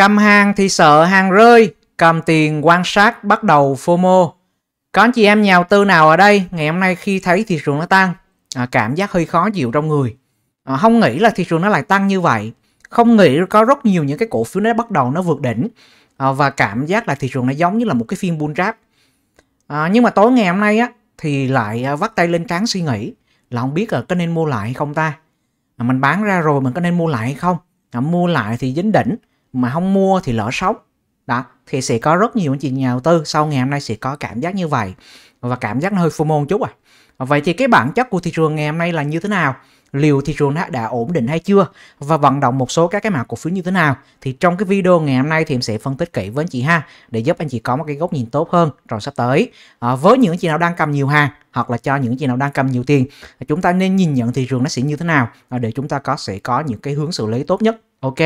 Cầm hàng thì sợ hàng rơi, cầm tiền quan sát bắt đầu FOMO. Có anh chị em nhà đầu tư nào ở đây ngày hôm nay khi thấy thị trường nó tăng, à, cảm giác hơi khó chịu trong người. À, không nghĩ là thị trường nó lại tăng như vậy. Không nghĩ có rất nhiều những cái cổ phiếu nó bắt đầu nó vượt đỉnh à, và cảm giác là thị trường nó giống như là một cái phiên bull trap. nhưng mà tối ngày hôm nay á thì lại vắt tay lên trán suy nghĩ là không biết là có nên mua lại hay không ta. mình bán ra rồi mình có nên mua lại hay không? mua lại thì dính đỉnh mà không mua thì lỡ sốc đó thì sẽ có rất nhiều anh chị nhà đầu tư sau ngày hôm nay sẽ có cảm giác như vậy và cảm giác hơi phô môn chút à vậy thì cái bản chất của thị trường ngày hôm nay là như thế nào liệu thị trường đã, đã ổn định hay chưa và vận động một số các cái mã cổ phiếu như thế nào thì trong cái video ngày hôm nay thì em sẽ phân tích kỹ với anh chị ha để giúp anh chị có một cái góc nhìn tốt hơn trong sắp tới à, với những chị nào đang cầm nhiều hàng hoặc là cho những chị nào đang cầm nhiều tiền chúng ta nên nhìn nhận thị trường nó sẽ như thế nào à, để chúng ta có sẽ có những cái hướng xử lý tốt nhất Ok,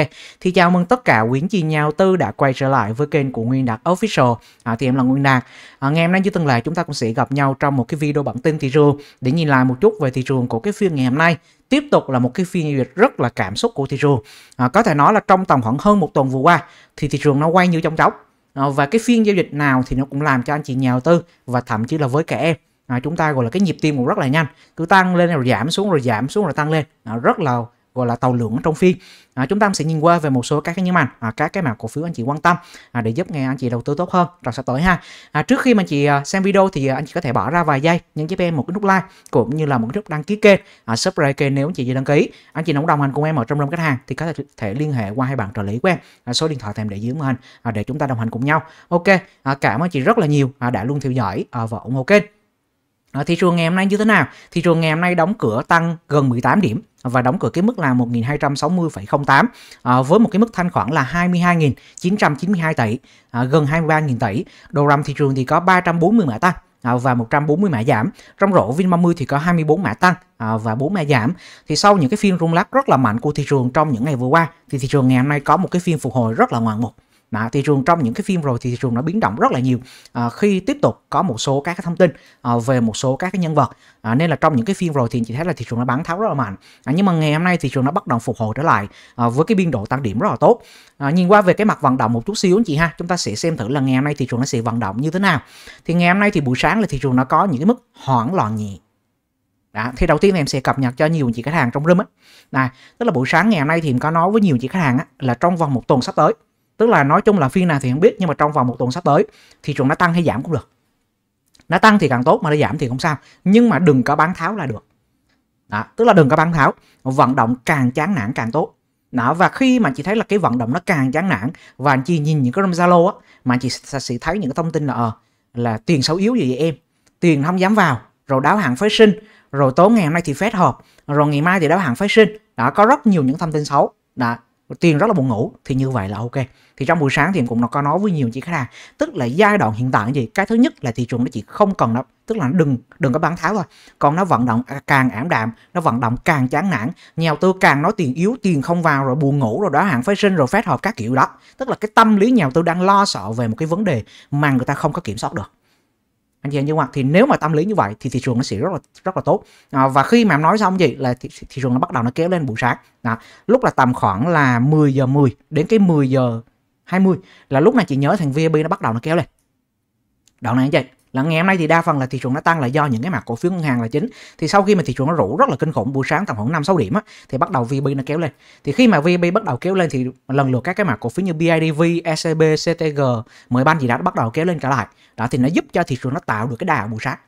thì chào mừng tất cả quyến chị nhau tư đã quay trở lại với kênh của Nguyên Đạt Official à, Thì em là Nguyên Đạt à, Ngày hôm nay như từng lệ chúng ta cũng sẽ gặp nhau trong một cái video bản tin thị trường Để nhìn lại một chút về thị trường của cái phiên ngày hôm nay Tiếp tục là một cái phiên giao dịch rất là cảm xúc của thị trường à, Có thể nói là trong tầm khoảng hơn một tuần vừa qua Thì thị trường nó quay như trong chóng à, Và cái phiên giao dịch nào thì nó cũng làm cho anh chị nhà đầu tư Và thậm chí là với cả em À, chúng ta gọi là cái nhịp tim cũng rất là nhanh cứ tăng lên rồi giảm xuống rồi giảm xuống rồi tăng lên à, rất là gọi là tàu lượng ở trong phiên à, chúng ta sẽ nhìn qua về một số các cái nhóm ngành à, các cái mã cổ phiếu anh chị quan tâm à, để giúp nghe anh chị đầu tư tốt hơn trong sắp tới ha à, trước khi mà anh chị à, xem video thì à, anh chị có thể bỏ ra vài giây nhấn giúp em một cái nút like cũng như là một cái nút đăng ký kênh à, subscribe kênh nếu anh chị chưa đăng ký anh chị nóng đồng hành cùng em ở trong nhóm khách hàng thì có thể, liên hệ qua hai bạn trợ lý của em à, số điện thoại thèm để dưới màn hình à, để chúng ta đồng hành cùng nhau ok à, cảm ơn chị rất là nhiều à, đã luôn theo dõi à, và ủng hộ kênh à, thị trường ngày hôm nay như thế nào thị trường ngày hôm nay đóng cửa tăng gần 18 điểm và đóng cửa cái mức là 1.260,08 à, với một cái mức thanh khoản là 22.992 tỷ, à, gần 23.000 tỷ. Đầu rằm thị trường thì có 340 mã tăng à, và 140 mã giảm. Trong rổ Vinmamui thì có 24 mã tăng à, và 4 mã giảm. Thì sau những cái phiên rung lắc rất là mạnh của thị trường trong những ngày vừa qua thì thị trường ngày hôm nay có một cái phiên phục hồi rất là ngoạn mục mà thị trường trong những cái phim rồi thì thị trường nó biến động rất là nhiều à, khi tiếp tục có một số các cái thông tin à, về một số các cái nhân vật à, nên là trong những cái phiên rồi thì chị thấy là thị trường nó bán tháo rất là mạnh à, nhưng mà ngày hôm nay thị trường nó bắt đầu phục hồi trở lại à, với cái biên độ tăng điểm rất là tốt à, nhìn qua về cái mặt vận động một chút xíu anh chị ha chúng ta sẽ xem thử là ngày hôm nay thị trường nó sẽ vận động như thế nào thì ngày hôm nay thì buổi sáng là thị trường nó có những cái mức hoảng loạn nhẹ đó, thì đầu tiên em sẽ cập nhật cho nhiều chị khách hàng trong room á. Này, tức là buổi sáng ngày hôm nay thì em có nói với nhiều chị khách hàng á, là trong vòng một tuần sắp tới tức là nói chung là phiên nào thì không biết nhưng mà trong vòng một tuần sắp tới thị trường nó tăng hay giảm cũng được nó tăng thì càng tốt mà nó giảm thì không sao nhưng mà đừng có bán tháo là được đó, tức là đừng có bán tháo vận động càng chán nản càng tốt đó, và khi mà chị thấy là cái vận động nó càng chán nản và anh chị nhìn những cái Zalo á mà chị sẽ thấy những cái thông tin là à, là tiền xấu yếu gì vậy em tiền không dám vào rồi đáo hạn phái sinh rồi tối ngày hôm nay thì phép họp rồi ngày mai thì đáo hạn phái sinh đã có rất nhiều những thông tin xấu đó tiền rất là buồn ngủ thì như vậy là ok thì trong buổi sáng thì cũng nó có nói với nhiều chị khách hàng tức là giai đoạn hiện tại gì cái thứ nhất là thị trường nó chỉ không cần nó tức là nó đừng đừng có bán tháo thôi còn nó vận động à, càng ảm đạm nó vận động càng chán nản nhà đầu tư càng nói tiền yếu tiền không vào rồi buồn ngủ rồi đó hạn phái sinh rồi phát họp các kiểu đó tức là cái tâm lý nhà đầu tư đang lo sợ về một cái vấn đề mà người ta không có kiểm soát được anh chị em nhưng mà thì nếu mà tâm lý như vậy thì thị trường nó sẽ rất là rất là tốt à, và khi mà em nói xong gì là thị, thị trường nó bắt đầu nó kéo lên buổi sáng à, lúc là tầm khoảng là 10 giờ 10 đến cái 10 giờ 20 là lúc này chị nhớ thằng VIP nó bắt đầu nó kéo lên đoạn này anh chị là ngày hôm nay thì đa phần là thị trường nó tăng là do những cái mặt cổ phiếu ngân hàng là chính thì sau khi mà thị trường nó rủ rất là kinh khủng buổi sáng tầm khoảng năm sáu điểm á, thì bắt đầu VB nó kéo lên thì khi mà VB bắt đầu kéo lên thì lần lượt các cái mặt cổ phiếu như BIDV, SCB, e CTG, 10 ban gì đó bắt đầu kéo lên trở lại đó thì nó giúp cho thị trường nó tạo được cái đà buổi sáng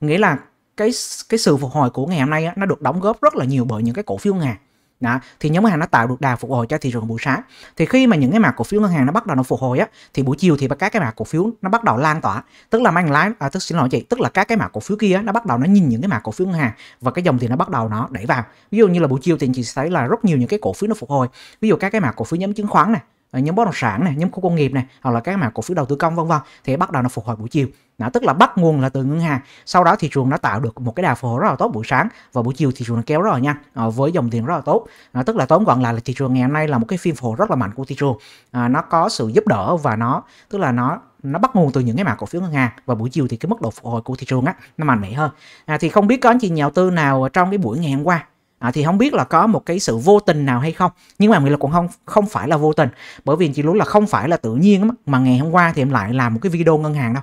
nghĩa là cái cái sự phục hồi của ngày hôm nay á, nó được đóng góp rất là nhiều bởi những cái cổ phiếu ngân hàng đó. thì nhóm ngân hàng nó tạo được đà phục hồi cho thị trường buổi sáng thì khi mà những cái mã cổ phiếu ngân hàng nó bắt đầu nó phục hồi á thì buổi chiều thì các cái mã cổ phiếu nó bắt đầu lan tỏa tức là mang lái à, tức xin lỗi chị tức là các cái mã cổ phiếu kia nó bắt đầu nó nhìn những cái mã cổ phiếu ngân hàng và cái dòng thì nó bắt đầu nó đẩy vào ví dụ như là buổi chiều thì chị thấy là rất nhiều những cái cổ phiếu nó phục hồi ví dụ các cái mã cổ phiếu nhóm chứng khoán này Ờ, nhóm bất động sản này nhóm khu công nghiệp này hoặc là các mã cổ phiếu đầu tư công vân vân thì bắt đầu nó phục hồi buổi chiều đó, tức là bắt nguồn là từ ngân hàng sau đó thị trường đã tạo được một cái đà phục hồi rất là tốt buổi sáng và buổi chiều thị trường nó kéo rất là nhanh ờ, với dòng tiền rất là tốt à, tức là tóm gọn lại là thị trường ngày hôm nay là một cái phiên phục hồi rất là mạnh của thị trường à, nó có sự giúp đỡ và nó tức là nó nó bắt nguồn từ những cái mã cổ phiếu ngân hàng và buổi chiều thì cái mức độ phục hồi của thị trường á nó mạnh mẽ hơn à, thì không biết có anh chị nhà đầu tư nào trong cái buổi ngày hôm qua À, thì không biết là có một cái sự vô tình nào hay không nhưng mà người là cũng không không phải là vô tình bởi vì chị lú là không phải là tự nhiên mà ngày hôm qua thì em lại làm một cái video ngân hàng đâu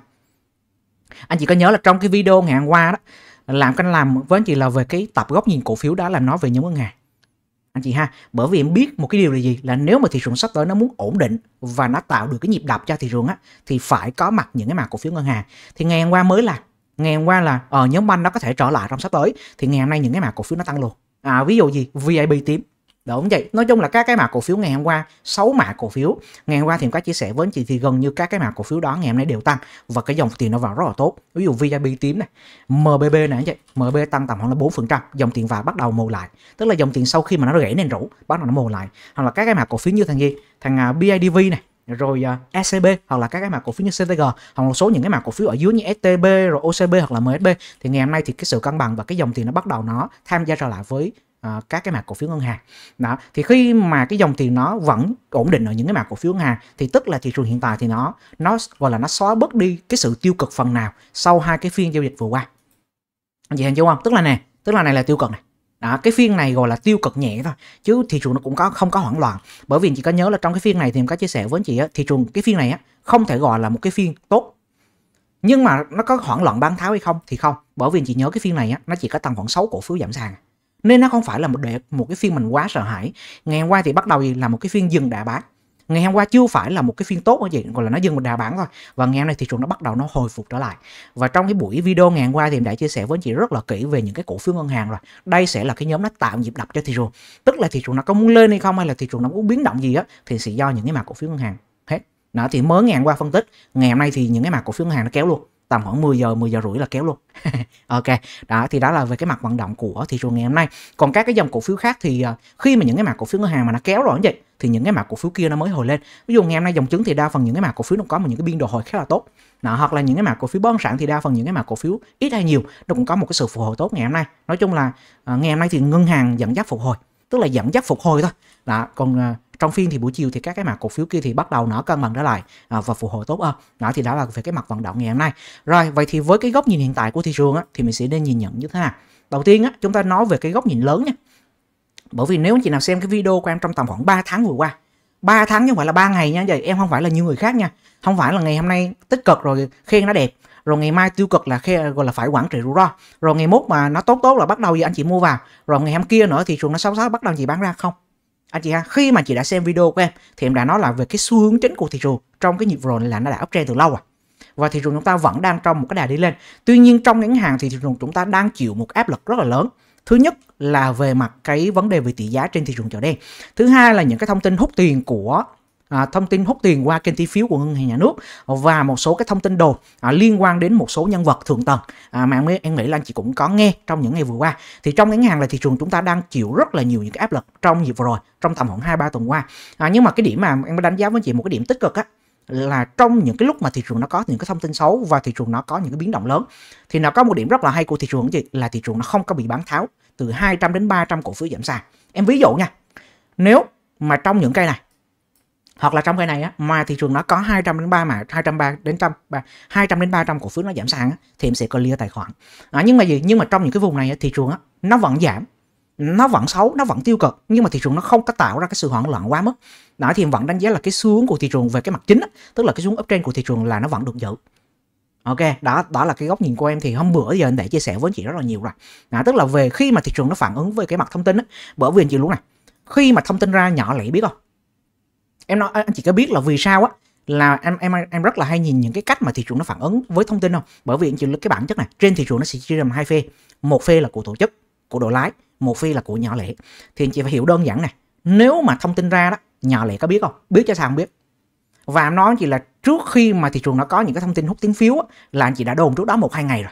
anh chị có nhớ là trong cái video ngày hôm qua đó làm cái làm với anh chị là về cái tập góc nhìn cổ phiếu đó là nói về nhóm ngân hàng anh chị ha bởi vì em biết một cái điều là gì là nếu mà thị trường sắp tới nó muốn ổn định và nó tạo được cái nhịp đập cho thị trường á thì phải có mặt những cái mảng cổ phiếu ngân hàng thì ngày hôm qua mới là ngày hôm qua là ở ờ, nhóm banh nó có thể trở lại trong sắp tới thì ngày hôm nay những cái mảng cổ phiếu nó tăng luôn à, ví dụ gì VIP tím đúng không vậy nói chung là các cái mã cổ phiếu ngày hôm qua 6 mã cổ phiếu ngày hôm qua thì có chia sẻ với anh chị thì gần như các cái mã cổ phiếu đó ngày hôm nay đều tăng và cái dòng tiền nó vào rất là tốt ví dụ VIP tím này MBB này anh chị, MB tăng tầm khoảng là 4% dòng tiền vào bắt đầu mồ lại tức là dòng tiền sau khi mà nó gãy nền rũ bắt đầu nó mồ lại hoặc là các cái mã cổ phiếu như thằng gì thằng à, BIDV này rồi uh, à, SCB hoặc là các cái mã cổ phiếu như CTG hoặc một số những cái mã cổ phiếu ở dưới như STB rồi OCB hoặc là MSB thì ngày hôm nay thì cái sự cân bằng và cái dòng tiền nó bắt đầu nó tham gia trở lại với uh, các cái mã cổ phiếu ngân hàng đó thì khi mà cái dòng tiền nó vẫn ổn định ở những cái mã cổ phiếu ngân hàng thì tức là thị trường hiện tại thì nó nó gọi là nó xóa bớt đi cái sự tiêu cực phần nào sau hai cái phiên giao dịch vừa qua vậy hình dung không tức là nè tức là này là tiêu cực này đó cái phiên này gọi là tiêu cực nhẹ thôi chứ thị trường nó cũng có không có hoảng loạn bởi vì chị có nhớ là trong cái phiên này thì em có chia sẻ với chị á, thị trường cái phiên này á, không thể gọi là một cái phiên tốt nhưng mà nó có hoảng loạn bán tháo hay không thì không bởi vì chị nhớ cái phiên này á, nó chỉ có tầm khoảng 6 cổ phiếu giảm sàn nên nó không phải là một đệ, một cái phiên mình quá sợ hãi ngày hôm qua thì bắt đầu là một cái phiên dừng đà bán ngày hôm qua chưa phải là một cái phiên tốt ở gì gọi là nó dừng một đà bản thôi và ngày hôm nay thị trường nó bắt đầu nó hồi phục trở lại và trong cái buổi video ngày hôm qua thì em đã chia sẻ với anh chị rất là kỹ về những cái cổ phiếu ngân hàng rồi đây sẽ là cái nhóm nó tạo nhịp đập cho thị trường tức là thị trường nó có muốn lên hay không hay là thị trường nó muốn biến động gì á thì sẽ do những cái mặt cổ phiếu ngân hàng hết đó thì mới ngày hôm qua phân tích ngày hôm nay thì những cái mặt cổ phiếu ngân hàng nó kéo luôn tầm khoảng 10 giờ 10 giờ rưỡi là kéo luôn ok đó thì đó là về cái mặt vận động của thị trường ngày hôm nay còn các cái dòng cổ phiếu khác thì à, khi mà những cái mặt cổ phiếu ngân hàng mà nó kéo rồi như vậy thì những cái mặt cổ phiếu kia nó mới hồi lên ví dụ ngày hôm nay dòng chứng thì đa phần những cái mặt cổ phiếu nó có một những cái biên độ hồi khá là tốt đó, hoặc là những cái mặt cổ phiếu bất động sản thì đa phần những cái mặt cổ phiếu ít hay nhiều nó cũng có một cái sự phục hồi tốt ngày hôm nay nói chung là à, ngày hôm nay thì ngân hàng dẫn dắt phục hồi tức là dẫn dắt phục hồi thôi đó còn à, trong phiên thì buổi chiều thì các cái mặt cổ phiếu kia thì bắt đầu nở cân bằng trở lại à, và phục hồi tốt hơn đó thì đó là về cái mặt vận động ngày hôm nay rồi vậy thì với cái góc nhìn hiện tại của thị trường á, thì mình sẽ nên nhìn nhận như thế nào đầu tiên á, chúng ta nói về cái góc nhìn lớn nha bởi vì nếu anh chị nào xem cái video của em trong tầm khoảng 3 tháng vừa qua 3 tháng chứ không phải là 3 ngày nha vậy em không phải là như người khác nha không phải là ngày hôm nay tích cực rồi khen nó đẹp rồi ngày mai tiêu cực là khe gọi là phải quản trị rủi ro rồi ngày mốt mà nó tốt tốt là bắt đầu gì anh chị mua vào rồi ngày hôm kia nữa thị trường nó xấu xấu bắt đầu chị bán ra không anh chị ha khi mà chị đã xem video của em thì em đã nói là về cái xu hướng chính của thị trường trong cái nhịp rồi là nó đã uptrend từ lâu rồi và thị trường chúng ta vẫn đang trong một cái đà đi lên tuy nhiên trong ngắn hàng thì thị trường chúng ta đang chịu một áp lực rất là lớn thứ nhất là về mặt cái vấn đề về tỷ giá trên thị trường chợ đen thứ hai là những cái thông tin hút tiền của à, thông tin hút tiền qua kênh trái phiếu của ngân hàng nhà nước và một số cái thông tin đồ à, liên quan đến một số nhân vật thượng tầng à, mà em nghĩ là anh chị cũng có nghe trong những ngày vừa qua thì trong ngắn hàng là thị trường chúng ta đang chịu rất là nhiều những cái áp lực trong dịp vừa rồi trong tầm khoảng hai ba tuần qua à, nhưng mà cái điểm mà em đánh giá với chị một cái điểm tích cực á là trong những cái lúc mà thị trường nó có những cái thông tin xấu và thị trường nó có những cái biến động lớn thì nó có một điểm rất là hay của thị trường gì là thị trường nó không có bị bán tháo từ 200 đến 300 cổ phiếu giảm sàn em ví dụ nha nếu mà trong những cây này hoặc là trong cái này á, mà thị trường nó có 200 đến 3 mã 203 đến trăm 200 đến 300 cổ phiếu nó giảm sàn á, thì em sẽ có clear tài khoản à, nhưng mà gì nhưng mà trong những cái vùng này á, thị trường á, nó vẫn giảm nó vẫn xấu nó vẫn tiêu cực nhưng mà thị trường nó không có tạo ra cái sự hoảng loạn quá mức đó thì em vẫn đánh giá là cái xuống của thị trường về cái mặt chính á, tức là cái xuống uptrend của thị trường là nó vẫn được giữ ok đó đó là cái góc nhìn của em thì hôm bữa giờ anh đã chia sẻ với chị rất là nhiều rồi đó, tức là về khi mà thị trường nó phản ứng với cái mặt thông tin á, bởi vì anh chị luôn này khi mà thông tin ra nhỏ lẻ biết không em nói anh chị có biết là vì sao á là em em em rất là hay nhìn những cái cách mà thị trường nó phản ứng với thông tin không bởi vì anh chị cái bản chất này trên thị trường nó sẽ chia làm hai phê một phê là của tổ chức của đội lái một phê là của nhỏ lẻ thì anh chị phải hiểu đơn giản này nếu mà thông tin ra đó nhỏ lẻ có biết không biết cho sao không biết và em nói anh chị là trước khi mà thị trường nó có những cái thông tin hút tiếng phiếu á, là anh chị đã đồn trước đó một hai ngày rồi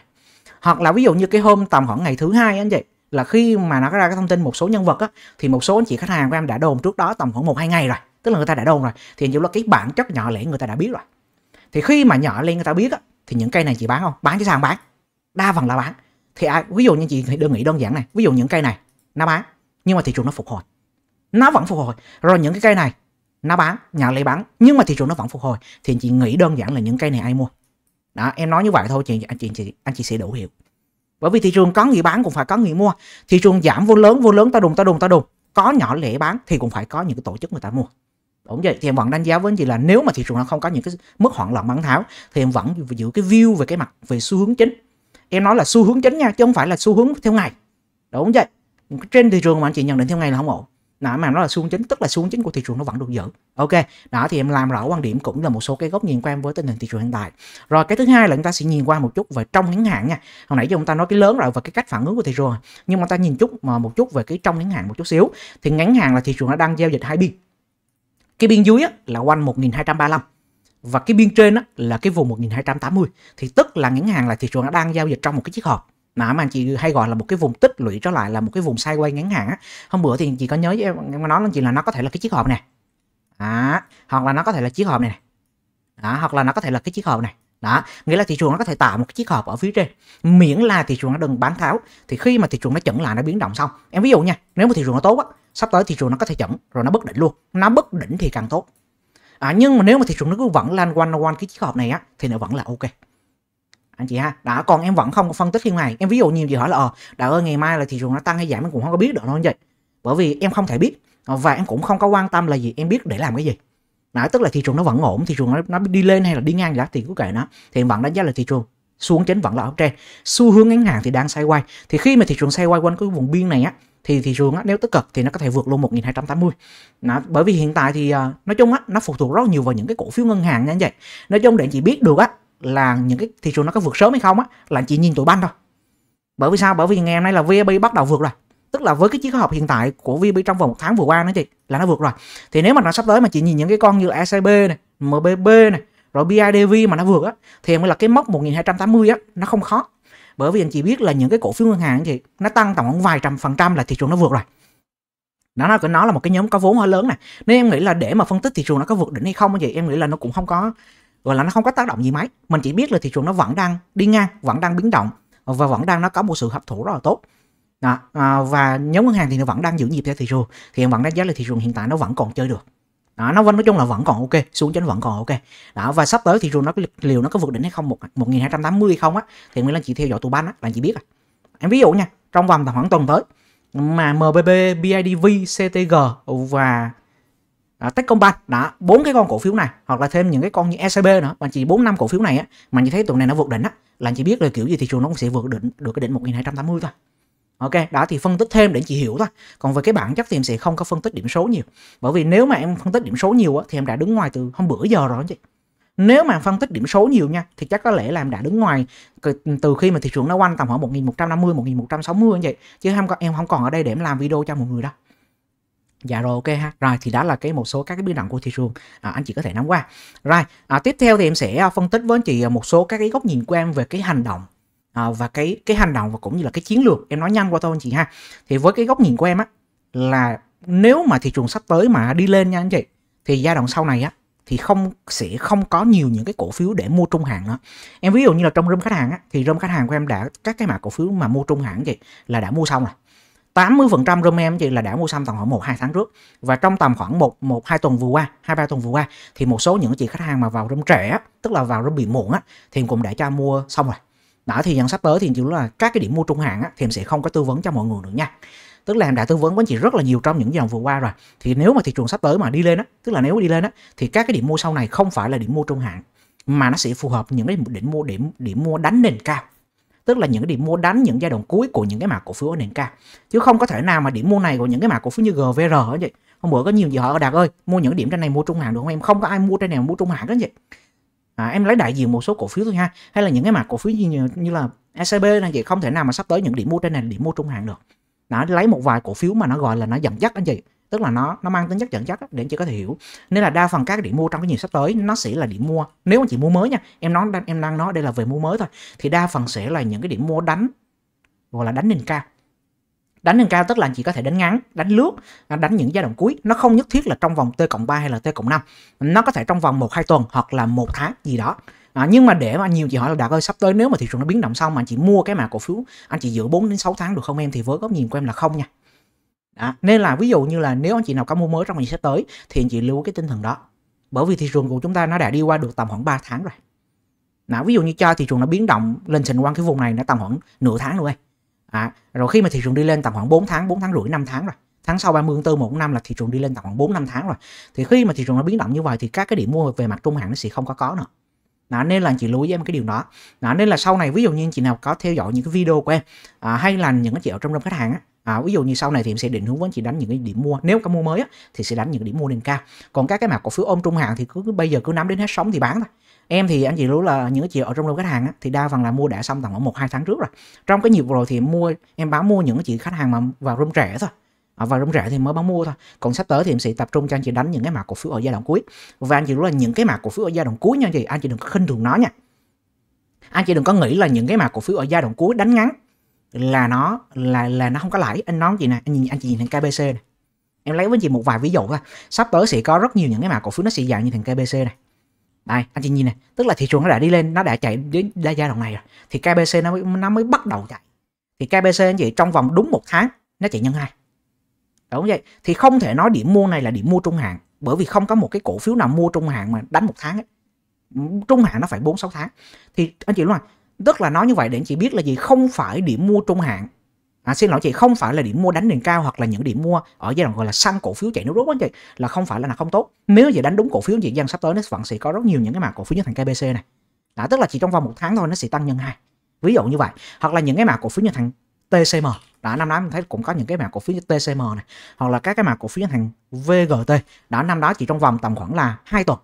hoặc là ví dụ như cái hôm tầm khoảng ngày thứ hai anh chị là khi mà nó ra cái thông tin một số nhân vật á, thì một số anh chị khách hàng của em đã đồn trước đó tầm khoảng một hai ngày rồi tức là người ta đã đồn rồi thì nhiều là cái bản chất nhỏ lẻ người ta đã biết rồi thì khi mà nhỏ lên người ta biết á, thì những cây này chị bán không bán chứ sao không bán đa phần là bán thì ai ví dụ như chị đơn nghĩ đơn giản này ví dụ những cây này nó bán nhưng mà thị trường nó phục hồi nó vẫn phục hồi rồi những cái cây này nó bán nhỏ lẻ bán nhưng mà thị trường nó vẫn phục hồi thì chị nghĩ đơn giản là những cây này ai mua đó em nói như vậy thôi chị anh chị, chị anh chị sẽ đủ hiểu bởi vì thị trường có người bán cũng phải có người mua thị trường giảm vô lớn vô lớn ta đùng ta đùng ta đùng có nhỏ lẻ bán thì cũng phải có những cái tổ chức người ta mua ổn vậy thì em vẫn đánh giá với anh chị là nếu mà thị trường nó không có những cái mức hoảng loạn bán tháo thì em vẫn giữ cái view về cái mặt về xu hướng chính em nói là xu hướng chính nha chứ không phải là xu hướng theo ngày đúng vậy trên thị trường mà anh chị nhận định theo ngày là không ổn Nãy mà nó là xu hướng chính tức là xu hướng chính của thị trường nó vẫn được giữ ok đó thì em làm rõ quan điểm cũng là một số cái góc nhìn quan với tình hình thị trường hiện tại rồi cái thứ hai là chúng ta sẽ nhìn qua một chút về trong ngắn hạn nha hồi nãy giờ chúng ta nói cái lớn rồi và cái cách phản ứng của thị trường nhưng mà ta nhìn chút mà một chút về cái trong ngắn hạn một chút xíu thì ngắn hạn là thị trường nó đang giao dịch hai biên cái biên dưới á, là quanh 1235 và cái biên trên á, là cái vùng 1280 thì tức là ngắn hàng là thị trường nó đang giao dịch trong một cái chiếc hộp mà mà anh chị hay gọi là một cái vùng tích lũy trở lại là một cái vùng quay ngắn hạn hôm bữa thì chị có nhớ em nói lên chị là nó có thể là cái chiếc hộp này à, hoặc là nó có thể là chiếc hộp này, này. À, hoặc là nó có thể là cái chiếc hộp này đó nghĩa là thị trường nó có thể tạo một cái chiếc hộp ở phía trên miễn là thị trường nó đừng bán tháo thì khi mà thị trường nó chững lại nó biến động xong em ví dụ nha nếu mà thị trường nó tốt á sắp tới thị trường nó có thể chững rồi nó bất định luôn nó bất định thì càng tốt à, nhưng mà nếu mà thị trường nó cứ vẫn lan quanh quanh cái chiếc hộp này á thì nó vẫn là ok anh chị ha đã còn em vẫn không có phân tích như này em ví dụ nhiều gì hỏi là ờ đã ơi ngày mai là thị trường nó tăng hay giảm em cũng không có biết được đâu như vậy bởi vì em không thể biết và em cũng không có quan tâm là gì em biết để làm cái gì đó, tức là thị trường nó vẫn ổn thị trường nó, nó đi lên hay là đi ngang gì thì cứ kệ nó thì vẫn đánh giá là thị trường xuống chính vẫn là ở trên xu hướng ngắn hàng thì đang xoay quay thì khi mà thị trường xoay quay quanh cái vùng biên này á thì thị trường á, nếu tích cực thì nó có thể vượt luôn 1280 đó, bởi vì hiện tại thì ờ, nói chung á, nó phụ thuộc rất nhiều vào những cái cổ phiếu ngân hàng nha anh vậy nói chung để chị biết được á là những cái thị trường nó có vượt sớm hay không á là chị nhìn tụi banh thôi bởi vì sao bởi vì ngày hôm nay là VB bắt đầu vượt rồi tức là với cái chiến khóa học hiện tại của VB trong vòng một tháng vừa qua nữa chị là nó vượt rồi thì nếu mà nó sắp tới mà chị nhìn những cái con như là SCB này MBB này rồi BIDV mà nó vượt á thì mới là cái mốc 1280 á nó không khó bởi vì anh chị biết là những cái cổ phiếu ngân hàng chị nó tăng tổng khoảng vài trăm phần trăm là thị trường nó vượt rồi nó nói nó là một cái nhóm có vốn hơi lớn này nên em nghĩ là để mà phân tích thị trường nó có vượt đỉnh hay không vậy em nghĩ là nó cũng không có gọi là nó không có tác động gì mấy mình chỉ biết là thị trường nó vẫn đang đi ngang vẫn đang biến động và vẫn đang nó có một sự hấp thụ rất là tốt đó. À, và nhóm ngân hàng thì nó vẫn đang giữ nhịp theo thị trường thì em vẫn đánh giá là thị trường hiện tại nó vẫn còn chơi được đó, nó vẫn nói chung là vẫn còn ok xuống trên vẫn còn ok đó và sắp tới thị trường nó liệu nó có vượt đỉnh hay không một một nghìn hai trăm tám mươi không á thì nguyên là chỉ theo dõi tụ ban á là chị biết à em ví dụ nha trong vòng khoảng tuần tới mà MBB, BIDV, CTG và à, Techcombank đã bốn cái con cổ phiếu này hoặc là thêm những cái con như ECB nữa mà chỉ bốn năm cổ phiếu này á mà chị thấy tuần này nó vượt đỉnh á là chị biết là kiểu gì thị trường nó cũng sẽ vượt đỉnh được cái đỉnh một hai trăm tám mươi thôi ok đó thì phân tích thêm để chị hiểu thôi còn về cái bản chất thì em sẽ không có phân tích điểm số nhiều bởi vì nếu mà em phân tích điểm số nhiều á, thì em đã đứng ngoài từ hôm bữa giờ rồi chị nếu mà phân tích điểm số nhiều nha thì chắc có lẽ là em đã đứng ngoài từ khi mà thị trường nó quanh tầm khoảng 1150 1160 như vậy chứ em em không còn ở đây để em làm video cho mọi người đâu dạ rồi ok ha rồi thì đó là cái một số các cái biến động của thị trường à, anh chị có thể nắm qua rồi à, tiếp theo thì em sẽ à, phân tích với anh chị à, một số các cái góc nhìn của em về cái hành động à, và cái cái hành động và cũng như là cái chiến lược em nói nhanh qua thôi anh chị ha thì với cái góc nhìn của em á là nếu mà thị trường sắp tới mà đi lên nha anh chị thì giai đoạn sau này á thì không sẽ không có nhiều những cái cổ phiếu để mua trung hạn nữa em ví dụ như là trong room khách hàng á, thì room khách hàng của em đã các cái mã cổ phiếu mà mua trung hạn chị là đã mua xong rồi 80% room em chị là đã mua xong tầm khoảng một hai tháng trước và trong tầm khoảng một một hai tuần vừa qua, hai ba tuần vừa qua thì một số những chị khách hàng mà vào room trẻ, tức là vào room bị muộn á thì cũng đã cho mua xong rồi đó thì dần sắp tới thì chỉ là các cái điểm mua trung hạn á, thì em sẽ không có tư vấn cho mọi người nữa nha tức là em đã tư vấn với chị rất là nhiều trong những dòng vừa qua rồi thì nếu mà thị trường sắp tới mà đi lên á tức là nếu đi lên á thì các cái điểm mua sau này không phải là điểm mua trung hạn mà nó sẽ phù hợp những cái điểm mua điểm điểm mua đánh nền cao tức là những cái điểm mua đánh những giai đoạn cuối của những cái mã cổ phiếu ở nền cao chứ không có thể nào mà điểm mua này của những cái mã cổ phiếu như GVR vậy hôm bữa có nhiều gì họ đạt ơi mua những điểm trên này mua trung hạn được không em không có ai mua trên này mua trung hạn hết vậy à, em lấy đại diện một số cổ phiếu thôi ha hay là những cái mã cổ phiếu như, như là SCB này vậy không thể nào mà sắp tới những điểm mua trên này là điểm mua trung hạn được nó lấy một vài cổ phiếu mà nó gọi là nó dẫn dắt anh chị tức là nó nó mang tính chất dẫn dắt để anh chị có thể hiểu nên là đa phần các điểm mua trong cái nhiều sắp tới nó sẽ là điểm mua nếu anh chị mua mới nha em nói em đang nói đây là về mua mới thôi thì đa phần sẽ là những cái điểm mua đánh gọi là đánh nền cao đánh lên cao tức là anh chị có thể đánh ngắn đánh lướt đánh những giai đoạn cuối nó không nhất thiết là trong vòng t cộng ba hay là t cộng năm nó có thể trong vòng một hai tuần hoặc là một tháng gì đó À, nhưng mà để mà nhiều chị hỏi là đạt ơi sắp tới nếu mà thị trường nó biến động xong mà anh chị mua cái mã cổ phiếu anh chị giữ 4 đến 6 tháng được không em thì với góc nhìn của em là không nha đó. nên là ví dụ như là nếu anh chị nào có mua mới trong ngày sắp tới thì anh chị lưu cái tinh thần đó bởi vì thị trường của chúng ta nó đã đi qua được tầm khoảng 3 tháng rồi nào ví dụ như cho thị trường nó biến động lên trình quan cái vùng này nó tầm khoảng nửa tháng rồi à, rồi khi mà thị trường đi lên tầm khoảng 4 tháng 4 tháng rưỡi 5 tháng rồi tháng sau 30 tháng 4 1 năm là thị trường đi lên tầm khoảng 4 5 tháng rồi thì khi mà thị trường nó biến động như vậy thì các cái điểm mua về mặt trung hạn nó sẽ không có có nữa đó, nên là chị lưu ý em cái điều đó. đó nên là sau này ví dụ như chị nào có theo dõi những cái video của em à, hay là những cái chị ở trong đông khách hàng á, À, ví dụ như sau này thì em sẽ định hướng với chị đánh những cái điểm mua nếu có mua mới á, thì sẽ đánh những điểm mua nền cao còn các cái mặt cổ phiếu ôm trung hạn thì cứ bây giờ cứ nắm đến hết sóng thì bán thôi em thì anh chị là những cái chị ở trong lớp khách hàng á, thì đa phần là mua đã xong tầm khoảng một hai tháng trước rồi trong cái nhịp rồi thì mua em báo mua những chị khách hàng mà vào room trẻ thôi à, vào room rẻ thì mới báo mua thôi còn sắp tới thì em sẽ tập trung cho anh chị đánh những cái mặt cổ phiếu ở giai đoạn cuối và anh chị là những cái mặt cổ phiếu ở giai đoạn cuối nha anh chị anh chị đừng khinh thường nó nha anh chị đừng có nghĩ là những cái mặt cổ phiếu ở giai đoạn cuối đánh ngắn là nó là là nó không có lãi anh nói gì nè anh nhìn anh chị nhìn thằng KBC này em lấy với chị một vài ví dụ thôi sắp tới sẽ có rất nhiều những cái mặt cổ phiếu nó sẽ dạng như thằng KBC này đây, anh chị nhìn này, tức là thị trường nó đã đi lên, nó đã chạy đến giai đoạn này rồi. Thì KBC nó mới nó mới bắt đầu chạy. Thì KBC anh chị trong vòng đúng một tháng nó chạy nhân hai. Đúng vậy. Thì không thể nói điểm mua này là điểm mua trung hạn, bởi vì không có một cái cổ phiếu nào mua trung hạn mà đánh một tháng ấy. Trung hạn nó phải 4 6 tháng. Thì anh chị luôn à, tức là nói như vậy để anh chị biết là gì, không phải điểm mua trung hạn À, xin lỗi chị không phải là điểm mua đánh nền cao hoặc là những điểm mua ở giai đoạn gọi là săn cổ phiếu chạy nước rút đó chị là không phải là nó không tốt nếu giờ đánh đúng cổ phiếu chị dân sắp tới nó vẫn sẽ có rất nhiều những cái mã cổ phiếu như thằng KBC này đã tức là chỉ trong vòng một tháng thôi nó sẽ tăng nhân hai ví dụ như vậy hoặc là những cái mã cổ phiếu như thằng TCM đã năm đó mình thấy cũng có những cái mã cổ phiếu như TCM này hoặc là các cái mã cổ phiếu như thằng VGT đã năm đó chỉ trong vòng tầm khoảng là hai tuần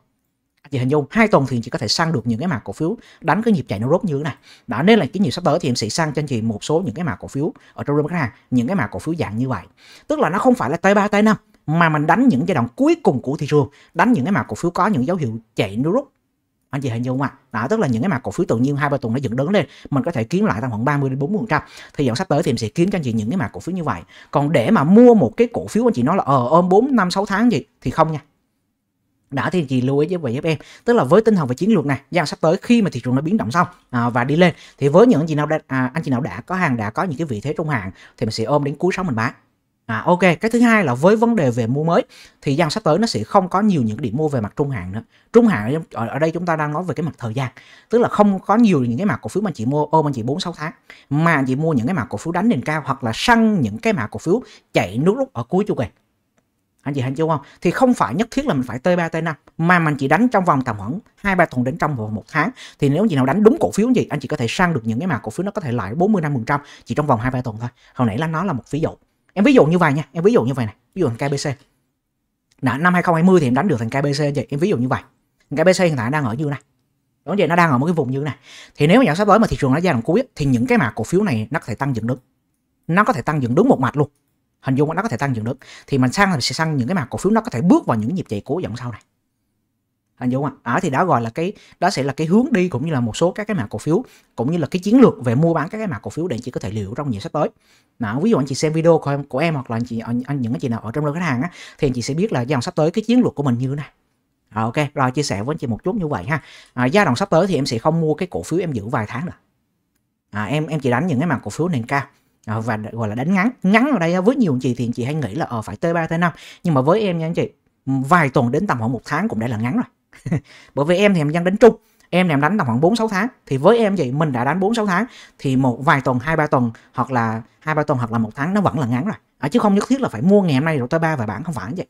chị hình dung hai tuần thì chỉ có thể săn được những cái mã cổ phiếu đánh cái nhịp chạy nó rốt như thế này đó nên là cái nhịp sắp tới thì em sẽ săn cho anh chị một số những cái mã cổ phiếu ở trong room khách hàng những cái mã cổ phiếu dạng như vậy tức là nó không phải là tay ba tay năm mà mình đánh những giai đoạn cuối cùng của thị trường đánh những cái mã cổ phiếu có những dấu hiệu chạy nó rút anh chị hình dung không ạ? Đó tức là những cái mã cổ phiếu tự nhiên hai ba tuần nó dựng đứng lên, mình có thể kiếm lại tầm khoảng 30 đến 40%. Thì dòng sắp tới thì em sẽ kiếm cho anh chị những cái mã cổ phiếu như vậy. Còn để mà mua một cái cổ phiếu anh chị nói là ờ ôm 4 5 6 tháng gì thì không nha đã thì chị lưu ý với vị em tức là với tinh thần và chiến lược này giao sắp tới khi mà thị trường nó biến động xong à, và đi lên thì với những anh chị nào đã, à, anh chị nào đã có hàng đã có những cái vị thế trung hạn thì mình sẽ ôm đến cuối sóng mình bán À, ok, cái thứ hai là với vấn đề về mua mới thì dàn sắp tới nó sẽ không có nhiều những điểm mua về mặt trung hạn nữa. Trung hạn ở, đây chúng ta đang nói về cái mặt thời gian, tức là không có nhiều những cái mặt cổ phiếu mà chị mua ôm anh chị 4 6 tháng mà chị mua những cái mặt cổ phiếu đánh nền cao hoặc là săn những cái mặt cổ phiếu chạy nước rút ở cuối chu kỳ anh chị hình dung không thì không phải nhất thiết là mình phải t 3 t 5 mà mình chỉ đánh trong vòng tầm khoảng hai ba tuần đến trong vòng một tháng thì nếu gì nào đánh đúng cổ phiếu gì anh chị có thể sang được những cái mà cổ phiếu nó có thể lại 40 50 trăm chỉ trong vòng hai ba tuần thôi hồi nãy là nó là một ví dụ em ví dụ như vậy nha em ví dụ như vậy này ví dụ thằng KBC đã năm 2020 thì em đánh được thằng KBC anh chị em ví dụ như vậy thằng KBC hiện tại đang ở như này đó vậy nó đang ở một cái vùng như này thì nếu mà nhà sắp tới mà thị trường nó giai đoạn cuối thì những cái mà cổ phiếu này nó có thể tăng dựng đứng nó có thể tăng dựng đứng một mạch luôn hình dung nó có thể tăng trưởng được thì mình sang thì sẽ sang những cái mã cổ phiếu nó có thể bước vào những nhịp chạy cố dẫn sau này hình dung không ạ à, thì đó gọi là cái đó sẽ là cái hướng đi cũng như là một số các cái mã cổ phiếu cũng như là cái chiến lược về mua bán các cái mã cổ phiếu để anh chị có thể liệu trong nhiều sắp tới nào ví dụ anh chị xem video của em, của em hoặc là anh chị anh, những anh chị nào ở trong đơn khách hàng á thì anh chị sẽ biết là dòng sắp tới cái chiến lược của mình như thế này à, ok rồi chia sẻ với anh chị một chút như vậy ha à, giai đoạn sắp tới thì em sẽ không mua cái cổ phiếu em giữ vài tháng nữa à, em em chỉ đánh những cái mã cổ phiếu nền cao Ờ, và gọi là đánh ngắn ngắn ở đây với nhiều anh chị thì anh chị hay nghĩ là ờ, phải t 3 t 5 nhưng mà với em nha anh chị vài tuần đến tầm khoảng một tháng cũng đã là ngắn rồi bởi vì em thì em đang đánh trung em làm đánh tầm khoảng 4 6 tháng thì với em vậy mình đã đánh 4 6 tháng thì một vài tuần hai ba tuần hoặc là hai ba tuần hoặc là một tháng nó vẫn là ngắn rồi à, chứ không nhất thiết là phải mua ngày hôm nay rồi tới ba và bản không phải vậy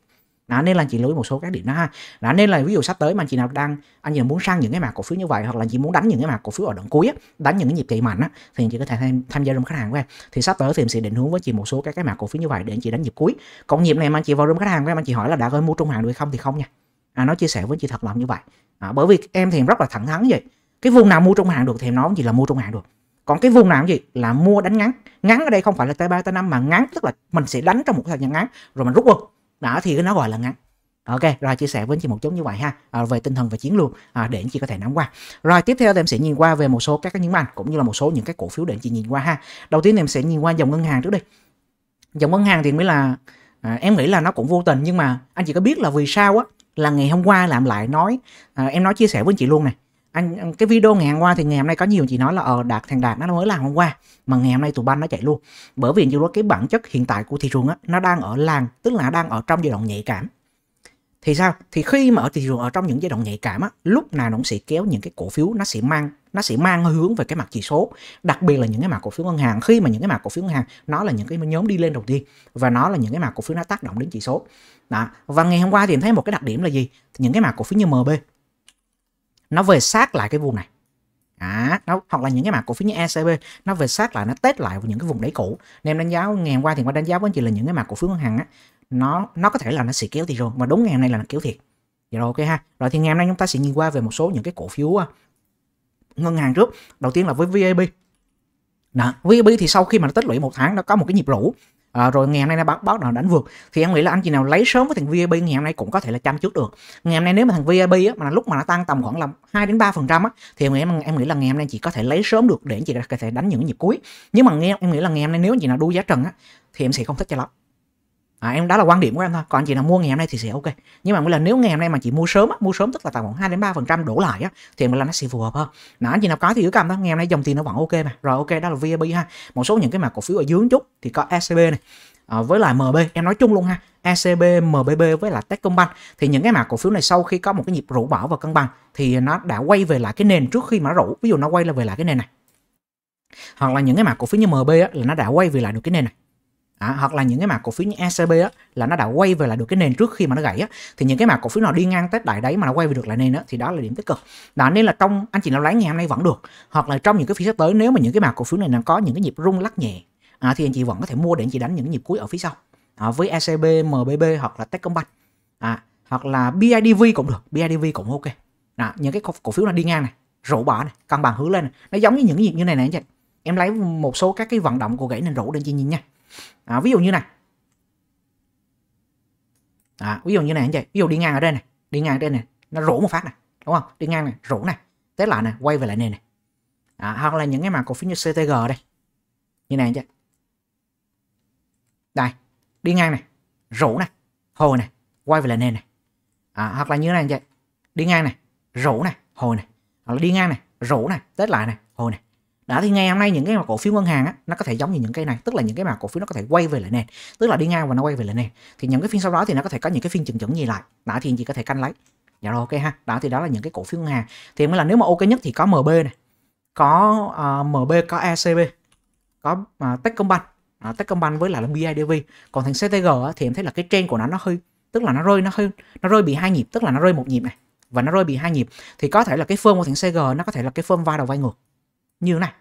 đó nên là chị lưu ý một số các điểm đó ha đó nên là ví dụ sắp tới mà chị nào đang anh chị muốn sang những cái mã cổ phiếu như vậy hoặc là chị muốn đánh những cái mã cổ phiếu ở đoạn cuối á, đánh những cái nhịp chạy mạnh á, thì chị có thể tham, tham gia room khách hàng của em thì sắp tới thì em sẽ định hướng với chị một số các cái mã cổ phiếu như vậy để anh chị đánh nhịp cuối còn nhịp này mà anh chị vào room khách hàng của em anh chị hỏi là đã có mua trung hàng được không thì không nha à, nó chia sẻ với chị thật lòng như vậy à, bởi vì em thì em rất là thẳng thắn vậy cái vùng nào mua trung hàng được thì em nói gì là mua trung hàng được còn cái vùng nào gì là mua đánh ngắn ngắn ở đây không phải là t ba t năm mà ngắn tức là mình sẽ đánh trong một thời gian ngắn rồi mình rút quân đó thì nó gọi là ngắn ok rồi chia sẻ với chị một chút như vậy ha à, về tinh thần và chiến lược à, để anh chị có thể nắm qua rồi tiếp theo thì em sẽ nhìn qua về một số các cái nhấn mạnh cũng như là một số những cái cổ phiếu để anh chị nhìn qua ha đầu tiên em sẽ nhìn qua dòng ngân hàng trước đi dòng ngân hàng thì mới là à, em nghĩ là nó cũng vô tình nhưng mà anh chị có biết là vì sao á là ngày hôm qua làm lại nói à, em nói chia sẻ với anh chị luôn này anh cái video ngày hôm qua thì ngày hôm nay có nhiều chị nói là ờ đạt thằng đạt nó mới làm hôm qua mà ngày hôm nay tụi ban nó chạy luôn bởi vì như đó cái bản chất hiện tại của thị trường á nó đang ở làng tức là đang ở trong giai đoạn nhạy cảm thì sao thì khi mà ở thị trường ở trong những giai đoạn nhạy cảm á lúc nào nó cũng sẽ kéo những cái cổ phiếu nó sẽ mang nó sẽ mang hướng về cái mặt chỉ số đặc biệt là những cái mặt cổ phiếu ngân hàng khi mà những cái mặt cổ phiếu ngân hàng nó là những cái nhóm đi lên đầu tiên và nó là những cái mặt cổ phiếu nó tác động đến chỉ số đó. và ngày hôm qua thì em thấy một cái đặc điểm là gì những cái mặt cổ phiếu như MB nó về sát lại cái vùng này à, nó hoặc là những cái mặt cổ phiếu như ECB nó về sát lại nó test lại những cái vùng đáy cũ nên em đánh giá ngày hôm qua thì qua đánh giá với anh chị là những cái mặt cổ phiếu ngân hàng á nó nó có thể là nó sẽ kéo thì rồi mà đúng ngày hôm nay là nó kéo thiệt vậy rồi ok ha rồi thì ngày hôm nay chúng ta sẽ nhìn qua về một số những cái cổ phiếu à, ngân hàng trước đầu tiên là với VAB đó, VAB thì sau khi mà nó tích lũy một tháng nó có một cái nhịp rũ à, rồi ngày hôm nay nó bắt bắt nào đánh vượt thì em nghĩ là anh chị nào lấy sớm với thằng VIP ngày hôm nay cũng có thể là chăm trước được ngày hôm nay nếu mà thằng VIP á, mà lúc mà nó tăng tầm khoảng là 2 đến 3 phần trăm á thì em nghĩ em, em nghĩ là ngày hôm nay chị có thể lấy sớm được để chị có thể đánh những nhịp cuối nhưng mà nghe em nghĩ là ngày hôm nay nếu chị nào đu giá trần á thì em sẽ không thích cho lắm à, em đó là quan điểm của em thôi còn chị nào mua ngày hôm nay thì sẽ ok nhưng mà là nếu ngày hôm nay mà chị mua sớm mua sớm tức là tầm khoảng hai đến ba phần trăm đổ lại á thì mình là nó sẽ phù hợp hơn đó chị nào có thì cứ cầm đó ngày hôm nay dòng tiền nó vẫn ok mà rồi ok đó là vip ha một số những cái mà cổ phiếu ở dưới chút thì có scb này à, với lại mb em nói chung luôn ha ECB, MBB với là Techcombank thì những cái mã cổ phiếu này sau khi có một cái nhịp rũ bỏ và cân bằng thì nó đã quay về lại cái nền trước khi mà rũ ví dụ nó quay là về lại cái nền này hoặc là những cái mặt cổ phiếu như MB á, là nó đã quay về lại được cái nền này À, hoặc là những cái mã cổ phiếu như ECB á, là nó đã quay về lại được cái nền trước khi mà nó gãy á, thì những cái mã cổ phiếu nào đi ngang tết đại đấy mà nó quay về được lại nền á, thì đó là điểm tích cực đó nên là trong anh chị nào lái ngày hôm nay vẫn được hoặc là trong những cái phiên sắp tới nếu mà những cái mã cổ phiếu này nó có những cái nhịp rung lắc nhẹ à, thì anh chị vẫn có thể mua để anh chị đánh những nhịp cuối ở phía sau à, với ECB, MBB hoặc là Techcombank à, hoặc là BIDV cũng được BIDV cũng ok à, những cái cổ phiếu là đi ngang này rổ bỏ này cân bằng hướng lên này. nó giống như những nhịp như này này anh chị em lấy một số các cái vận động của gãy nền rổ để anh chị nhìn nha à, ví dụ như này à, ví dụ như này anh chị ví dụ đi ngang ở đây này đi ngang ở đây này nó rũ một phát này đúng không đi ngang này rũ này té lại này quay về lại nền này à, hoặc là những cái mã cổ phiếu như CTG đây như này anh chị đây đi ngang này rũ này hồi này quay về lại nền này à, hoặc là như này anh chị đi ngang này rũ này hồi này hoặc là đi ngang này rũ này tết lại này hồi này đã thì ngày hôm nay những cái mà cổ phiếu ngân hàng á, nó có thể giống như những cái này tức là những cái mà cổ phiếu nó có thể quay về lại nền tức là đi ngang và nó quay về lại nền thì những cái phiên sau đó thì nó có thể có những cái phiên chừng chuẩn gì lại đã thì gì có thể canh lấy dạ rồi ok ha đã thì đó là những cái cổ phiếu ngân hàng thì mới là nếu mà ok nhất thì có mb này có uh, ờ, mb có ecb có uh, techcombank uh, techcombank với lại là bidv còn thằng ctg á, thì em thấy là cái trend của nó nó hơi tức là nó rơi nó hơi nó rơi bị hai nhịp tức là nó rơi một nhịp này và nó rơi bị hai nhịp thì có thể là cái phơm của thằng cg nó có thể là cái phơm vai đầu vai ngược như thế này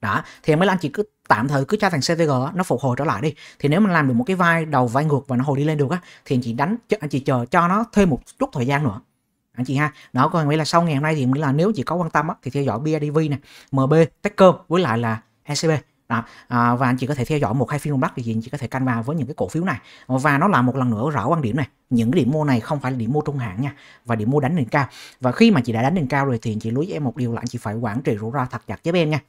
đó thì em mới lan chỉ cứ tạm thời cứ cho thằng CVG nó phục hồi trở lại đi thì nếu mình làm được một cái vai đầu vai ngược và nó hồi đi lên được á thì anh chị đánh anh chị chờ cho nó thêm một chút thời gian nữa anh chị ha đó còn nghĩa là sau ngày hôm nay thì nghĩa là nếu chị có quan tâm á, thì theo dõi BIDV này, MB Techcom với lại là ECB đó. À, và anh chị có thể theo dõi một hai phiên đất thì anh chị có thể canh vào với những cái cổ phiếu này và nó là một lần nữa rõ quan điểm này những điểm mua này không phải là điểm mua trung hạn nha và điểm mua đánh nền cao và khi mà chị đã đánh nền cao rồi thì chị lưu ý em một điều là anh chị phải quản trị rủi ro thật chặt với em nha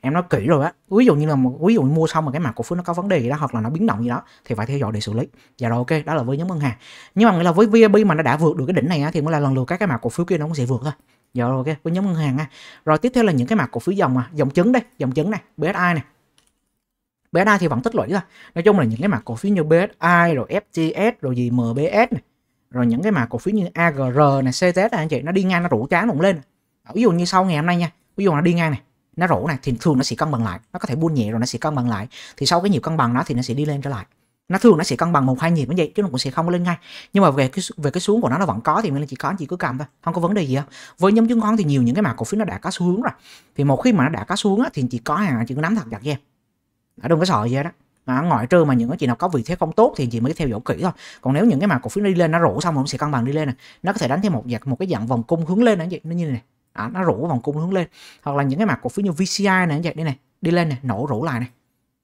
em nói kỹ rồi á ví dụ như là một, ví dụ mua xong mà cái mặt cổ phiếu nó có vấn đề gì đó hoặc là nó biến động gì đó thì phải theo dõi để xử lý dạ rồi ok đó là với nhóm ngân hàng nhưng mà nghĩa là với vip mà nó đã vượt được cái đỉnh này á, thì mới là lần lượt các cái mặt cổ phiếu kia nó cũng sẽ vượt thôi Dạ rồi ok, với nhóm ngân hàng ha. Rồi tiếp theo là những cái mặt cổ phiếu dòng mà, dòng chứng đây, dòng chứng này, BSI này. BSI thì vẫn tích lũy thôi. Nói chung là những cái mặt cổ phiếu như BSI rồi FTS rồi gì MBS này. Rồi những cái mặt cổ phiếu như AGR này, CTS này anh chị nó đi ngang nó rủ chán cũng lên. Ví dụ như sau ngày hôm nay nha, ví dụ nó đi ngang này, nó rủ này thì thường nó sẽ cân bằng lại, nó có thể buôn nhẹ rồi nó sẽ cân bằng lại. Thì sau cái nhiều cân bằng đó thì nó sẽ đi lên trở lại nó thường nó sẽ cân bằng một hai nhịp như vậy chứ nó cũng sẽ không có lên ngay nhưng mà về cái về cái xuống của nó nó vẫn có thì mình chỉ có chỉ cứ cầm thôi không có vấn đề gì không với nhóm chứng khoán thì nhiều những cái mã cổ phiếu nó đã có xu hướng rồi thì một khi mà nó đã có xuống á, thì chỉ có hàng chỉ có nắm thật chặt cho em đừng có sợ gì đó mà ngoại trừ mà những cái chị nào có vị thế không tốt thì chị mới theo dõi kỹ thôi còn nếu những cái mã cổ phiếu đi lên nó rủ xong nó sẽ cân bằng đi lên này nó có thể đánh thêm một dạng một cái dạng vòng cung hướng lên nó vậy nó như này à, nó rủ vòng cung hướng lên hoặc là những cái mã cổ phiếu như VCI này như vậy đây này đi lên này nổ rủ lại này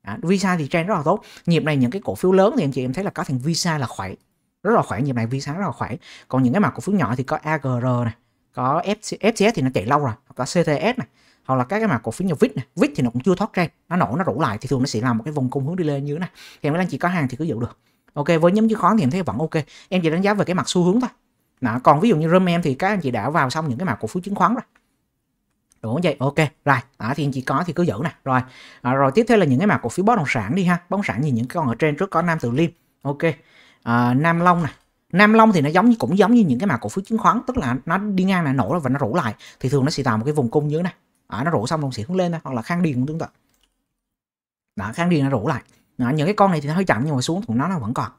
à, visa thì trend rất là tốt nhịp này những cái cổ phiếu lớn thì anh chị em thấy là có thằng visa là khỏe rất là khỏe nhịp này visa rất là khỏe còn những cái mặt cổ phiếu nhỏ thì có agr này có fcs thì nó chạy lâu rồi hoặc là cts này hoặc là các cái mặt cổ phiếu như vít này vít thì nó cũng chưa thoát trend nó nổ nó rủ lại thì thường nó sẽ làm một cái vùng cung hướng đi lên như thế này thì em anh chị có hàng thì cứ giữ được ok với nhóm chứng khoán thì em thấy vẫn ok em chỉ đánh giá về cái mặt xu hướng thôi đó, còn ví dụ như rum em thì các anh chị đã vào xong những cái mặt cổ phiếu chứng khoán rồi đúng không vậy ok rồi à, thì chỉ có thì cứ giữ nè rồi à, rồi tiếp theo là những cái mặt cổ phiếu bất động sản đi ha bất động sản nhìn những con ở trên trước có nam từ liêm ok à, nam long này Nam Long thì nó giống như cũng giống như những cái mặt cổ phiếu chứng khoán tức là nó đi ngang này nổ rồi và nó rủ lại thì thường nó sẽ tạo một cái vùng cung như thế này à, nó rủ xong rồi sẽ hướng lên này. hoặc là khang điền cũng tương tự đã khang điền nó rủ lại đó, những cái con này thì nó hơi chậm nhưng mà xuống thì nó nó vẫn còn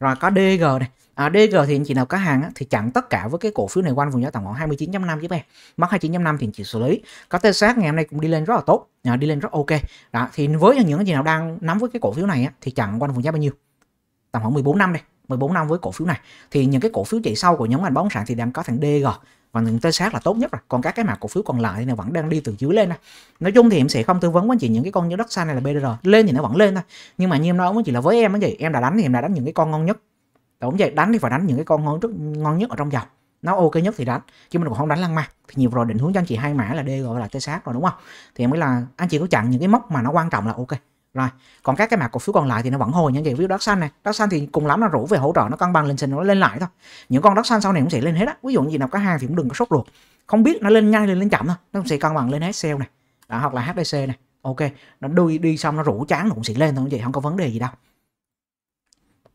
rồi có DG này à, DG thì anh chị nào có hàng á, thì chặn tất cả với cái cổ phiếu này quanh vùng giá tầm khoảng 29.5 giúp em mắc 29.5 thì anh chị xử lý có tê sát ngày hôm nay cũng đi lên rất là tốt à, đi lên rất ok đó thì với những anh chị nào đang nắm với cái cổ phiếu này á, thì chặn quanh vùng giá bao nhiêu tầm khoảng 14 năm đây 14 năm với cổ phiếu này thì những cái cổ phiếu chạy sau của nhóm ngành bất động sản thì đang có thằng DG và những tên sát là tốt nhất rồi còn các cái mã cổ phiếu còn lại thì nó vẫn đang đi từ dưới lên này. nói chung thì em sẽ không tư vấn với anh chị những cái con như đất xanh này là BDR lên thì nó vẫn lên thôi nhưng mà như em nói với chị là với em cái gì em đã đánh thì em đã đánh những cái con ngon nhất đúng vậy đánh thì phải đánh những cái con ngon rất ngon nhất ở trong dòng nó ok nhất thì đánh chứ mình cũng không đánh lăng mặt thì nhiều rồi định hướng cho anh chị hai mã là d gọi là tê sát rồi đúng không thì em mới là anh chị có chặn những cái mốc mà nó quan trọng là ok rồi còn các cái mã cổ phiếu còn lại thì nó vẫn hồi những gì ví dụ đất xanh này đất xanh thì cùng lắm nó rủ về hỗ trợ nó cân bằng lên trên nó lên lại thôi những con đất xanh sau này cũng sẽ lên hết á ví dụ như gì nào có hai thì cũng đừng có sốt ruột không biết nó lên nhanh lên lên chậm thôi nó cũng sẽ cân bằng lên hết sale này đó, à, hoặc là HDC này ok nó đuôi đi xong nó rủ chán nó cũng sẽ lên thôi vậy không có vấn đề gì đâu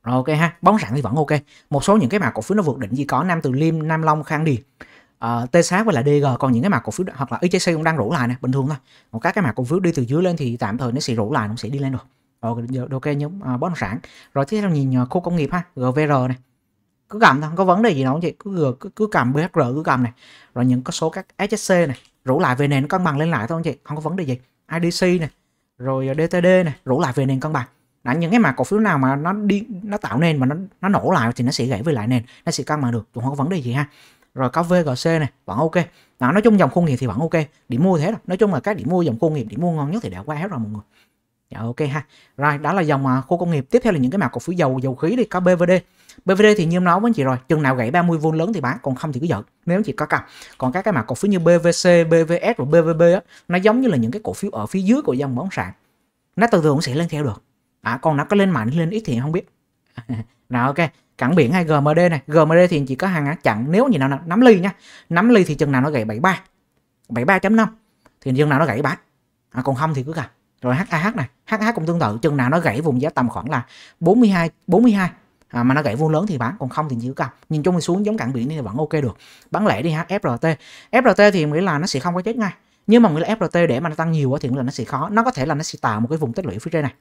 rồi ok ha bóng sẵn thì vẫn ok một số những cái mã cổ phiếu nó vượt đỉnh gì có nam từ liêm nam long khang điền uh, ờ, TSH với lại DG còn những cái mặt cổ phiếu hoặc là XJC e cũng đang rủ lại nè bình thường thôi còn các cái mặt cổ phiếu đi từ dưới lên thì tạm thời nó sẽ rủ lại nó sẽ đi lên rồi rồi, ờ, ok nhóm uh, bất động sản rồi tiếp theo nhìn khu công nghiệp ha GVR này cứ cầm thôi không có vấn đề gì đâu chị cứ cứ cứ cầm BHR cứ cầm này rồi những cái số các HSC này rủ lại về nền cân bằng lên lại thôi chị không có vấn đề gì IDC này rồi DTD này rủ lại về nền cân bằng đã những cái mà cổ phiếu nào mà nó đi nó tạo nền mà nó nó nổ lại thì nó sẽ gãy về lại nền nó sẽ cân bằng được cũng không có vấn đề gì ha rồi có VGC này vẫn ok đó, nói chung dòng khung nghiệp thì vẫn ok điểm mua thế rồi nói chung là các điểm mua dòng khung nghiệp điểm mua ngon nhất thì đã qua hết rồi mọi người dạ ok ha rồi đó là dòng à, khu công nghiệp tiếp theo là những cái mã cổ phiếu dầu dầu khí đi có BVD BVD thì như em nói với anh chị rồi chừng nào gãy 30 vuông lớn thì bán còn không thì cứ giận nếu chị có cầm còn các cái mã cổ phiếu như BVC BVS và BVB á, nó giống như là những cái cổ phiếu ở phía dưới của dòng bóng sàn nó từ từ cũng sẽ lên theo được à, còn nó có lên mạnh lên ít thì không biết nào ok cảng biển hay GMD này GMD thì chỉ có hàng chặn nếu như nào là nắm ly nha nắm ly thì chừng nào nó gãy 73 73.5 thì chừng nào nó gãy bán à, còn không thì cứ cả rồi HAH này HAH cũng tương tự chừng nào nó gãy vùng giá tầm khoảng là 42 42 à, mà nó gãy vuông lớn thì bán còn không thì chịu cầm nhìn chung thì xuống giống cảng biển thì vẫn ok được bán lẻ đi ha FRT FRT thì nghĩ là nó sẽ không có chết ngay nhưng mà nghĩ là FRT để mà nó tăng nhiều thì nghĩa là nó sẽ khó nó có thể là nó sẽ tạo một cái vùng tích lũy phía trên này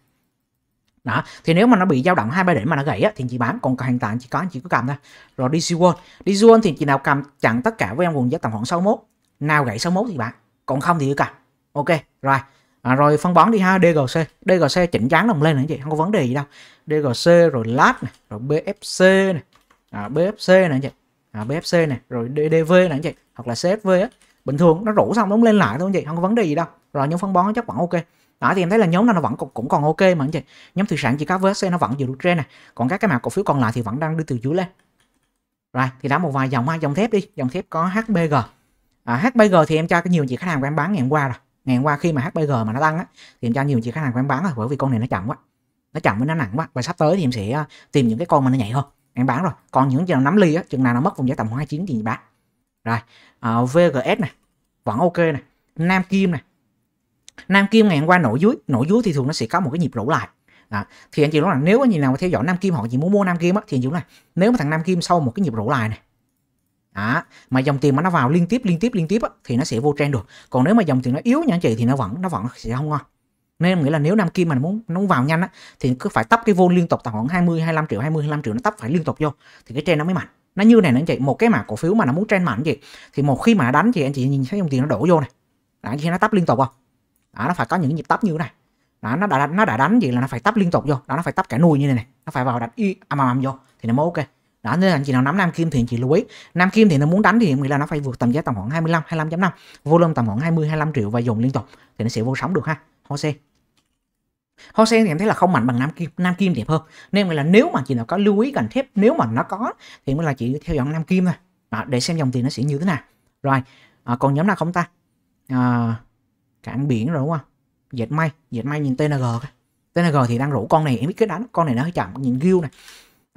đó thì nếu mà nó bị dao động hai ba đỉnh mà nó gãy á, thì chị bán còn hiện tại chỉ có anh chị có cầm thôi rồi đi siêu World đi siêu World thì chị nào cầm chặn tất cả với em vùng giá tầm khoảng 61 nào gãy 61 thì bạn còn không thì cứ cầm ok rồi à, rồi phân bón đi ha DGC DGC chỉnh dáng đồng lên nữa chị không có vấn đề gì đâu DGC rồi lát này rồi BFC này à, BFC này chị à, BFC này rồi DDV này chị hoặc là CSV á bình thường nó rủ xong nó lên lại thôi chị không có vấn đề gì đâu rồi những phân bón chắc vẫn ok đó thì em thấy là nhóm này nó vẫn cũng còn ok mà anh chị nhóm thủy sản chỉ có VSC nó vẫn giữ được trên này còn các cái mã cổ phiếu còn lại thì vẫn đang đi từ dưới lên rồi thì đã một vài dòng ha à, dòng thép đi dòng thép có HBG à, HBG thì em cho cái nhiều chị khách hàng của em bán ngày hôm qua rồi ngày hôm qua khi mà HBG mà nó tăng á thì em cho nhiều chị khách hàng của em bán rồi bởi vì con này nó chậm quá nó chậm với nó nặng quá và sắp tới thì em sẽ à, tìm những cái con mà nó nhảy hơn em bán rồi còn những chừng nắm ly á chừng nào nó mất vùng giá tầm 29 thì bán rồi à, VGS này vẫn ok này Nam Kim này nam kim ngày hôm qua nổ dưới nổ dưới thì thường nó sẽ có một cái nhịp lỗ lại đó. thì anh chị nói là nếu anh chị nào mà theo dõi nam kim họ chỉ muốn mua nam kim á thì anh chị nói nếu mà thằng nam kim sau một cái nhịp lỗ lại này đó. mà dòng tiền mà nó vào liên tiếp liên tiếp liên tiếp á, thì nó sẽ vô trend được còn nếu mà dòng tiền nó yếu nha anh chị thì nó vẫn nó vẫn sẽ không ngon nên em nghĩ là nếu Nam Kim mà muốn nó muốn vào nhanh á thì cứ phải tấp cái vô liên tục tầm khoảng 20 25 triệu 20 25 triệu nó tấp phải liên tục vô thì cái trend nó mới mạnh. Nó như này nữa anh chị, một cái mã cổ phiếu mà nó muốn trend mạnh chị thì một khi mà đánh thì anh chị nhìn thấy dòng tiền nó đổ vô này. Đó, anh chị nó tấp liên tục không? đó, nó phải có những nhịp tấp như thế này đó, nó đã nó đã đánh gì là nó phải tấp liên tục vô đó nó phải tấp cả nuôi như này này nó phải vào đánh y âm âm vô thì nó mới ok đó nên anh chị nào nắm nam kim thì anh chị lưu ý nam kim thì nó muốn đánh thì nghĩa là nó phải vượt tầm giá tầm khoảng 25 25.5 volume tầm khoảng 20 25 triệu và dùng liên tục thì nó sẽ vô sóng được ha Hose Hose thì em thấy là không mạnh bằng nam kim nam kim đẹp hơn nên là nếu mà chị nào có lưu ý cần thép nếu mà nó có thì mới là chị theo dõi nam kim thôi đó, để xem dòng tiền nó sẽ như thế nào rồi à, còn nhóm nào không ta à, cảng biển rồi đúng không dệt may dệt may nhìn tng tng thì đang rủ con này em biết cái đánh con này nó hơi chậm nhìn ghiêu này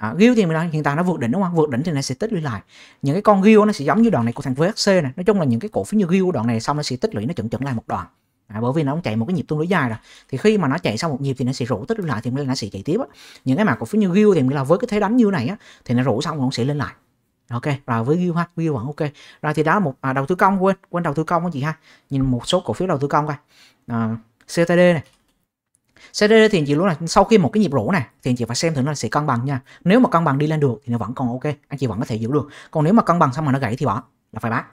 À, ghiêu thì mình nói hiện tại nó vượt đỉnh đúng không? Vượt đỉnh thì nó sẽ tích lũy lại. Những cái con ghiêu nó sẽ giống như đoạn này của thằng VHC này. Nói chung là những cái cổ phiếu như ghiêu đoạn này xong nó sẽ tích lũy nó chuẩn chuẩn lại một đoạn. À, bởi vì nó chạy một cái nhịp tương đối dài rồi thì khi mà nó chạy xong một nhịp thì nó sẽ rủ tích lũy lại thì nó sẽ chạy tiếp á. những cái mà cổ phiếu như ghiêu thì là với cái thế đánh như này á thì nó rủ xong nó sẽ lên lại ok rồi với view ha view vẫn ok rồi thì đó là một à, đầu tư công quên quên đầu tư công đó chị ha nhìn một số cổ phiếu đầu tư công coi à, CTD này CTD thì chị luôn là sau khi một cái nhịp rũ này thì chị phải xem thử nó sẽ cân bằng nha nếu mà cân bằng đi lên được thì nó vẫn còn ok anh chị vẫn có thể giữ được còn nếu mà cân bằng xong mà nó gãy thì bỏ là phải bán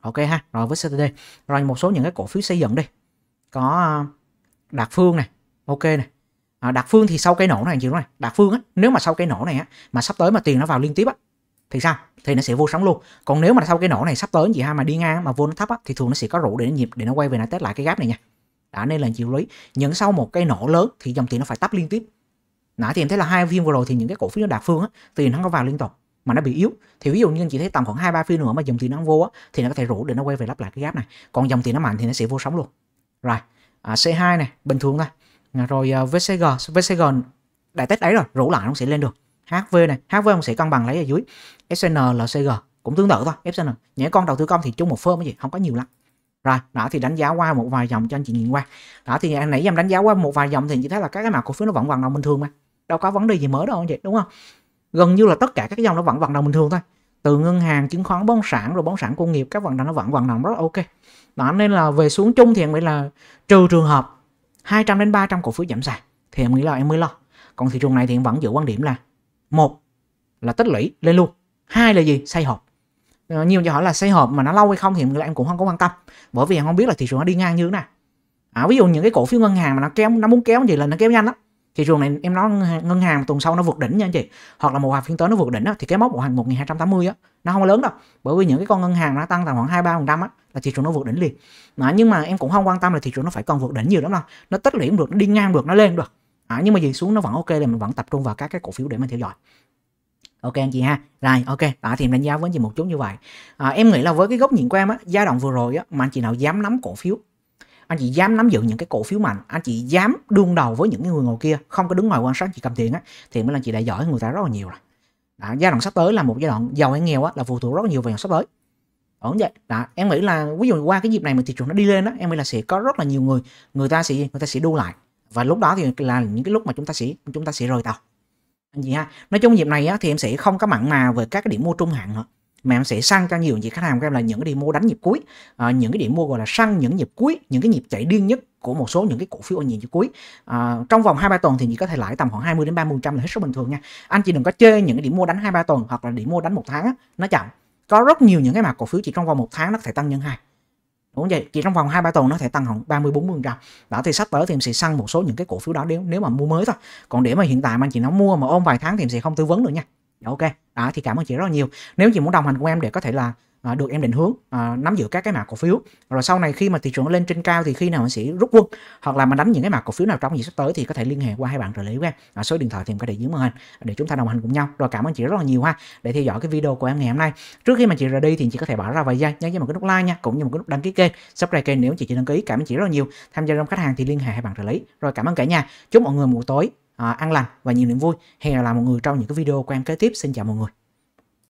ok ha rồi với CTD rồi một số những cái cổ phiếu xây dựng đi có à, Đạt Phương này ok này à, Đạt Phương thì sau cái nổ này chị nói này Đạt Phương á nếu mà sau cái nổ này á mà sắp tới mà tiền nó vào liên tiếp á thì sao thì nó sẽ vô sóng luôn còn nếu mà sau cái nổ này sắp tới gì ha mà đi ngang mà vô nó thấp á, thì thường nó sẽ có rủ để nó nhịp để nó quay về nó test lại cái gáp này nha đã nên là chịu lý những sau một cái nổ lớn thì dòng tiền nó phải tắp liên tiếp nãy thì em thấy là hai phiên vừa rồi thì những cái cổ phiếu nó đạt phương á, tiền nó có vào liên tục mà nó bị yếu thì ví dụ như anh chị thấy tầm khoảng hai ba phiên nữa mà dòng tiền nó không vô á, thì nó có thể rủ để nó quay về lắp lại cái gáp này còn dòng tiền nó mạnh thì nó sẽ vô sóng luôn rồi à, C2 này bình thường thôi rồi à, VCG VCG đại test đấy rồi rủ lại nó sẽ lên được HV này HV ông sẽ cân bằng lấy ở dưới SN LCG cũng tương tự thôi SN những con đầu tư công thì chung một phơm cái gì không có nhiều lắm rồi đó thì đánh giá qua một vài dòng cho anh chị nhìn qua đó thì nãy em đánh giá qua một vài dòng thì chị thấy là các cái mã cổ phiếu nó vẫn vận động bình thường mà đâu có vấn đề gì mới đâu anh chị đúng không gần như là tất cả các dòng nó vẫn vận động bình thường thôi từ ngân hàng chứng khoán bóng sản rồi bóng sản công nghiệp các vận động nó vẫn vận động rất là ok đó nên là về xuống chung thì em nghĩ là trừ trường hợp 200 đến 300 cổ phiếu giảm sàn thì em nghĩ là em mới lo còn thị trường này thì em vẫn giữ quan điểm là một là tích lũy lên luôn hai là gì xây hộp ờ, nhiều người hỏi là xây hộp mà nó lâu hay không thì người em cũng không có quan tâm bởi vì em không biết là thị trường nó đi ngang như thế nào à, ví dụ những cái cổ phiếu ngân hàng mà nó kéo nó muốn kéo gì là nó kéo nhanh lắm thị trường này em nói ngân hàng tuần sau nó vượt đỉnh nha anh chị hoặc là một hàng phiên tới nó vượt đỉnh đó, thì cái mốc một hàng 1280 á nó không lớn đâu bởi vì những cái con ngân hàng nó tăng tầm khoảng hai ba phần trăm là thị trường nó vượt đỉnh liền đó, nhưng mà em cũng không quan tâm là thị trường nó phải còn vượt đỉnh nhiều lắm đâu nó tích lũy được nó đi ngang được nó lên được à, nhưng mà gì xuống nó vẫn ok thì mình vẫn tập trung vào các cái cổ phiếu để mình theo dõi ok anh chị ha rồi ok à, thì đánh giá với anh chị một chút như vậy à, em nghĩ là với cái góc nhìn của em á giai đoạn vừa rồi á mà anh chị nào dám nắm cổ phiếu anh chị dám nắm giữ những cái cổ phiếu mạnh anh chị dám đương đầu với những người ngồi kia không có đứng ngoài quan sát chị cầm tiền á thì mới là chị đã giỏi người ta rất là nhiều rồi đó, giai đoạn sắp tới là một giai đoạn giàu hay nghèo á là phụ thuộc rất là nhiều vào sắp tới ổn vậy Đã em nghĩ là ví dụ qua cái dịp này mà thị trường nó đi lên á, em nghĩ là sẽ có rất là nhiều người người ta sẽ người ta sẽ đu lại và lúc đó thì là những cái lúc mà chúng ta sẽ chúng ta sẽ rời tàu anh chị ha nói chung dịp này á, thì em sẽ không có mặn mà về các cái điểm mua trung hạn nữa mà em sẽ săn cho nhiều chị khách hàng của em là những cái điểm mua đánh nhịp cuối à, những cái điểm mua gọi là săn những nhịp cuối những cái nhịp chạy điên nhất của một số những cái cổ phiếu ở nhịp cuối à, trong vòng hai ba tuần thì chỉ có thể lãi tầm khoảng 20 đến 30 trăm là hết số bình thường nha anh chị đừng có chơi những cái điểm mua đánh hai ba tuần hoặc là điểm mua đánh một tháng á, nó chậm có rất nhiều những cái mặt cổ phiếu chỉ trong vòng một tháng nó có thể tăng nhân hai đúng vậy chỉ trong vòng hai ba tuần nó thể tăng khoảng 30 40 trăm đó thì sắp tới thì em sẽ săn một số những cái cổ phiếu đó nếu nếu mà mua mới thôi còn để mà hiện tại mà anh chị nó mua mà ôm vài tháng thì em sẽ không tư vấn nữa nha dạ, ok đó thì cảm ơn chị rất là nhiều nếu chị muốn đồng hành cùng em để có thể là à, được em định hướng à, nắm giữ các cái mã cổ phiếu rồi sau này khi mà thị trường lên trên cao thì khi nào mình sẽ rút quân hoặc là mình đánh những cái mã cổ phiếu nào trong những sắp tới thì có thể liên hệ qua hai bạn trợ lý của em à, số điện thoại thì em có để dưới màn hình để chúng ta đồng hành cùng nhau rồi cảm ơn chị rất là nhiều ha để theo dõi cái video của em ngày hôm nay trước khi mà chị rời đi thì chị có thể bỏ ra vài giây nhấn cho một cái nút like nha cũng như một cái nút đăng ký kênh subscribe kênh nếu chị chưa đăng ký cảm ơn chị rất là nhiều tham gia trong khách hàng thì liên hệ hai bạn trợ lý rồi cảm ơn cả nhà chúc mọi người một tối à, ăn lành và nhiều niềm vui hẹn là một người trong những cái video của em kế tiếp xin chào mọi người